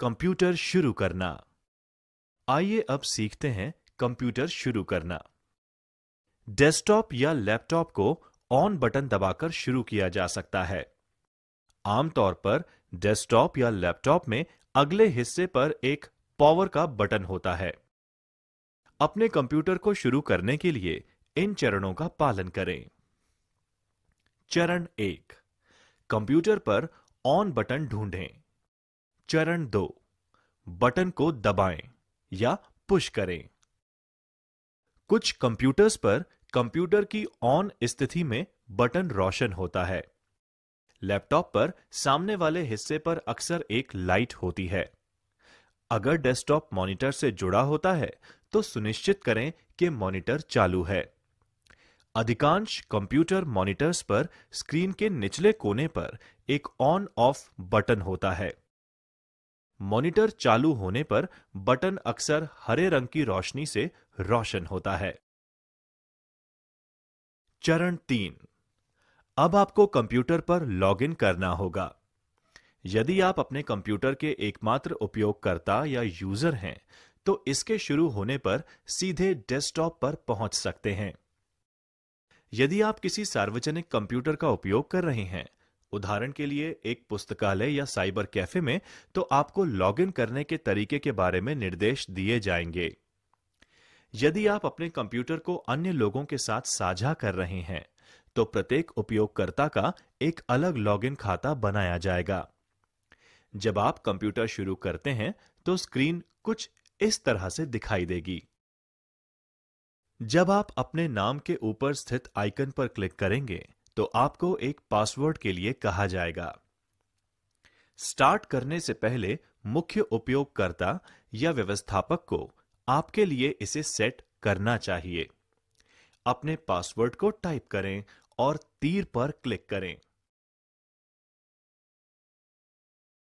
computer शुरू करना आइए अब सीखते हैं कंप्यूटर शुरू करना डेस्कटॉप या लैपटॉप को ऑन बटन दबाकर शुरू किया जा सकता है आमतौर पर डेस्कटॉप या लैपटॉप में अगले हिस्से पर एक पावर का बटन होता है अपने कंप्यूटर को शुरू करने के लिए इन चरणों का पालन करें चरण एक कंप्यूटर पर ऑन बटन ढूंढें चरण दो बटन को दबाएं या पुश करें कुछ कंप्यूटर्स पर कंप्यूटर की ऑन स्थिति में बटन रोशन होता है लैपटॉप पर सामने वाले हिस्से पर अक्सर एक लाइट होती है अगर डेस्कटॉप मॉनिटर से जुड़ा होता है तो सुनिश्चित करें कि मॉनिटर चालू है अधिकांश कंप्यूटर मॉनिटर्स पर स्क्रीन के निचले कोने पर एक ऑन ऑफ बटन होता है मॉनिटर चालू होने पर बटन अक्सर हरे रंग की रोशनी से रोशन होता है चरण तीन अब आपको कंप्यूटर पर लॉगिन करना होगा यदि आप अपने कंप्यूटर के एकमात्र उपयोगकर्ता या यूजर हैं तो इसके शुरू होने पर सीधे डेस्कटॉप पर पहुंच सकते हैं यदि आप किसी सार्वजनिक कंप्यूटर का उपयोग कर रहे हैं उदाहरण के लिए एक पुस्तकालय या साइबर कैफे में तो आपको लॉगिन करने के तरीके के बारे में निर्देश दिए जाएंगे यदि आप अपने कंप्यूटर को अन्य लोगों के साथ साझा कर रहे हैं तो प्रत्येक उपयोगकर्ता का एक अलग लॉगिन खाता बनाया जाएगा जब आप कंप्यूटर शुरू करते हैं तो स्क्रीन कुछ इस तरह से दिखाई देगी जब आप अपने नाम के ऊपर स्थित आइकन पर क्लिक करेंगे तो आपको एक पासवर्ड के लिए कहा जाएगा स्टार्ट करने से पहले मुख्य उपयोगकर्ता या व्यवस्थापक को आपके लिए इसे सेट करना चाहिए अपने पासवर्ड को टाइप करें और तीर पर क्लिक करें